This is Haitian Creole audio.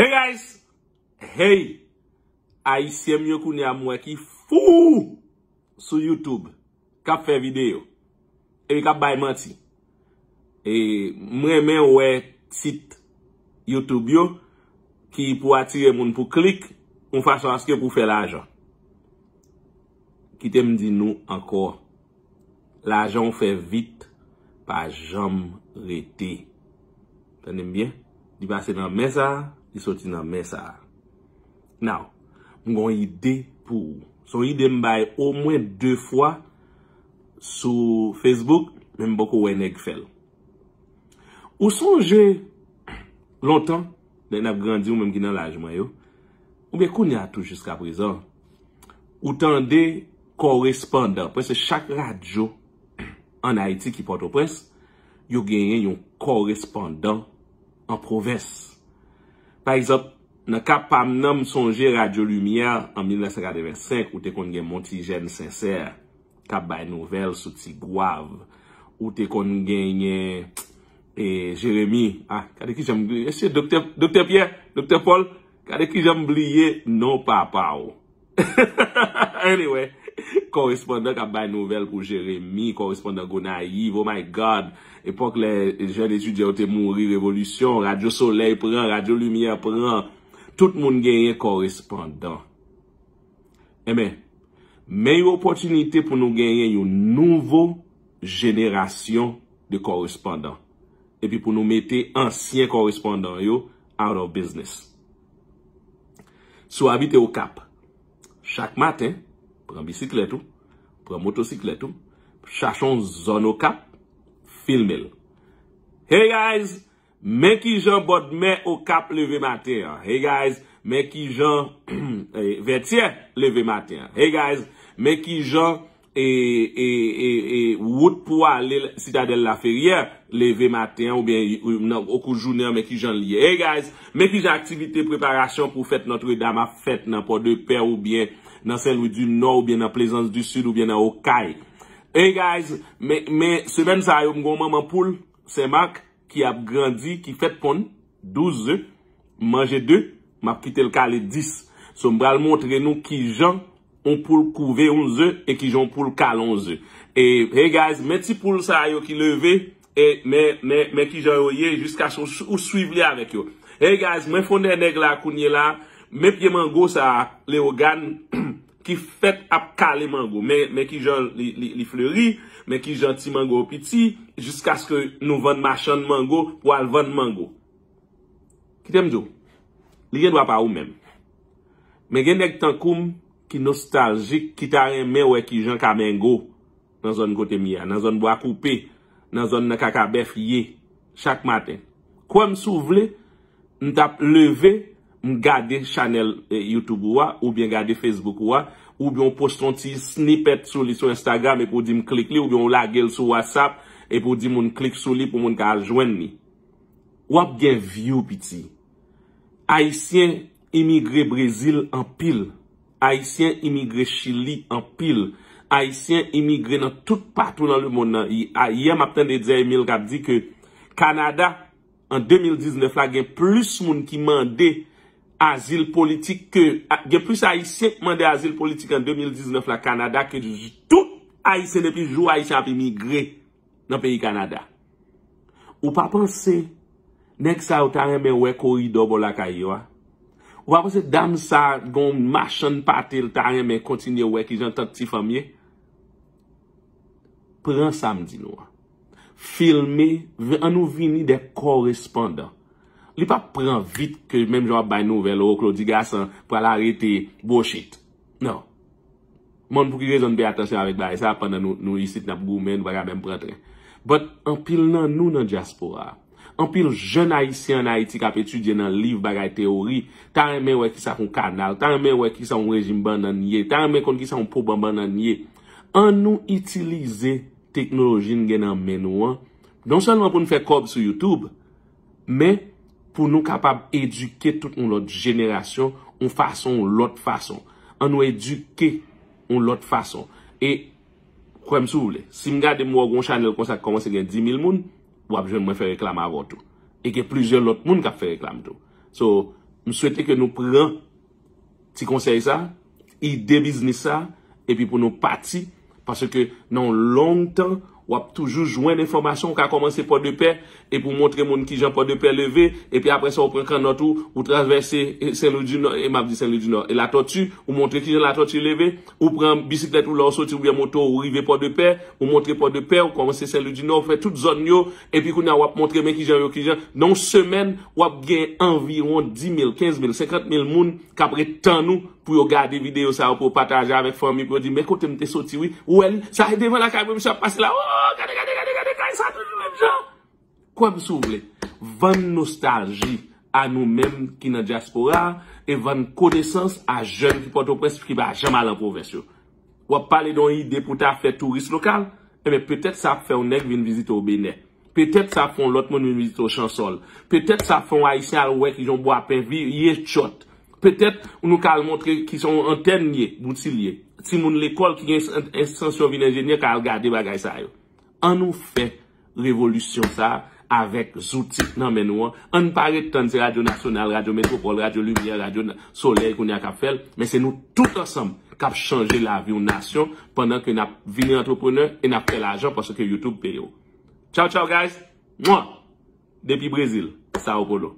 Hey guys, hey Aisyem yo kouni amwe ki fou Sou Youtube Kap fe video E mi kap bay mati E mwen men we Sit Youtube yo Ki pou atire moun pou klik Mwen fason aske pou fe la ajan Kitem di nou anko La ajan ou fe vit Pa jam rete Tene mbyen Di pase nan mesa li soti nan mè sa a. Nou, mwen yon ide pou ou. Son yon ide mbay ou mwen dè fwa sou Facebook, mwen mboko wè nèk fèl. Ou sonje, lontan, den ap grandi ou mwen mgen nan lajman yo, ou mwen kounya tou jiska prezon, ou tan de korespondant, prese chak radyo an Haiti ki pote ou prese, yo genyen yon korespondant an provesse. Kaj zot, nan kap pa mnam sonje radyo lumiye en 1995, ou te kon gen Montigène Sincère, kap bay nouvel sou ti gwav, ou te kon gen gen e, Jérémy, ah, kade ki jambliye, esye, Dr. Pierre, Dr. Paul, kade ki jambliye, non pa pa ou. Anyway. Korespondant kap bay nouvel pou Jeremie, korespondant Gona Yiv, oh my god, epok le jen etudiant te mouri, revolusyon, radyo soley pran, radyo lumiye pran, tout moun genye korespondant. Emen, eh meyo oportunite pou nou genye yon nouvo jenerasyon de korespondant. Epi pou nou mette ansyen korespondant yo, out of business. Sou habite yo kap, chak maten, Pran bisiklet ou, pran motosiklet ou, chachon zon ou kap, film el. Hey guys, men ki jan bod men ou kap leve maten. Hey guys, men ki jan eh, vetye leve maten. Hey guys, men ki jan... E, e, e, e wout pou alil Citadel Laferriere Leve maten ou ben Okou jounen men ki jan liye Men ki jan aktivite preparasyon pou fèt Notre-Dame a fèt nan po de per ou ben Nan sèl ou di nor ou ben nan plezans Du sud ou ben nan okay Hey guys, men semen sa Yo mgonman man poul, seman Ki ap grandi, ki fèt pon 12, manje 2 Ma pwite lka le 10 Son mbral montre nou ki jan mwen pou l kouve un ze, e ki joun pou l kalon ze. E, hey guys, mwen ti pou l sa yo ki leve, e, mwen ki joun yo ye, jiska sou suiv li avek yo. Hey guys, mwen fonde neg la kounye la, mwen piye mango sa, le o gan, ki fet ap kal le mango, mwen ki joun li flori, mwen ki joun ti mango pi ti, jiska skou nou vann machan mango, pou al vann mango. Kitem diyo? Li gen wap a ou men. Men gen neg tankoum, Ki nostaljik, ki tarren men wè ki jan kamengo nan zon kote miya, nan zon bwa koupe, nan zon nan kakabef ye, chak maten. Kwa m sou vle, m tap leve, m gade chanel eh, YouTube wè, ou bien gade Facebook wè, ou bien poston ti snippet sou li sou Instagram e pou di m klik li, ou bien lage l sou WhatsApp e pou di moun klik sou li pou moun ka aljwen mi. Wap gen view piti, Aisyen imigre Brezil an pil. Aisyen imigre chili an pil. Aisyen imigre nan tout patrou nan lè moun nan. A ye m ap ten de diye Emil kap di ke Kanada an 2019 la gen plus moun ki mande azyl politik ke gen plus aisyen mande azyl politik an 2019 la Kanada ke tout aisyen epi jou aisyen ap imigre nan peyi Kanada. Ou pa panse nek sa ou tanen men wek ou i dobo la kayo a Wap wese dam sa gom mashan pati l taryan men kontinye wè ki jan tat ti famye? Pran samdi nou. Filme, an nou vini de korespanda. Li pa pran vit ke menm jwa bay nou vel ou klo di gasan pou al arete boshit. Non. Mon pou ki rezon be atasyan avèk bay, sa apan nan nou yisit nap goumen, wakabem prantren. But, an pil nan nou nan diaspora a, an pil jenayisyen na iti kap etudye nan liv bagay teori, tan men wek ki sa kon kanal, tan men wek ki sa kon rejim ban nan ye, tan men kon ki sa kon pou ban ban nan ye, an nou itilize teknolojin gen nan men ou an, don son nan pou nou fe kob sou YouTube, men pou nou kapab eduke tout nou lot jeneration, ou fason ou lot fason, an nou eduke ou lot fason, e kwen m sou wle, si m gade m wagon chanel kon sa komanse gen 10.000 moun, wap jen mwen fè reklam avon tou. E ke plijen lot moun kap fè reklam tou. So, m souwete ke nou pran ti konsey sa, i debizni sa, e pi pou nou pati, parce ke nan long tan wap toujou jwenn informasyon kwa komanse Port de Per, epi wap mwontre moun ki jan Port de Per leve, epi apre sa wap pren kran notou, wap tranverse Saint-Louis-du-Nord, e map di Saint-Louis-du-Nord, e la totu, wap mwontre ki jan la totu leve, wap pren bisiklet ou lor soti ou bia moto ou rive Port de Per, wap mwontre Port de Per, wap komanse Saint-Louis-du-Nord, wap fè tout zon yo, epi kounen wap mwontre men ki jan yo ki jan, nan semen wap gen anviron 10.000, 15.000, 50.000 moun kwa pre tan nou, pou yo gade videyo sa, pou pataje avek fami, pou yo di, mekote mte sotiwi, ouen, sa he devan la kaj pou msha pase la, ooo, oh, gade, gade, gade, gade, kaj sa tout mwen jan! Kwa msou vle, van nostalji a nou men kinadjaskora, e van kodesans a jen ki poto prens ki ba jamal anpo versyo. Wap pale don yi deputa fe turist lokal, e me petet sa fe ou neg vin vizite ou bene, petet sa fon lot mon vin vizite ou chansol, petet sa fon a isen alwek, ki jon bo apè vir ye chot, Petèp ou nou kal montre ki son anten nye, boutil nye. Ti moun l'ekol ki gen instansyon vinajè nye kal gade bagay sa yo. An nou fè revolution sa avèk zouti nan men ou an. An parèk tan ti radyo nasyonal, radyo metropol, radyo lumiè, radyo soley koun ya kap fèl. Men se nou tout ansam kap chanje la vi ou nasyon pandan ke nap vinajè entreprenèr en ap fèl ajan porsè ke YouTube pe yo. Chow chow guys! Mwa! Depi Brazil, sa wakodo.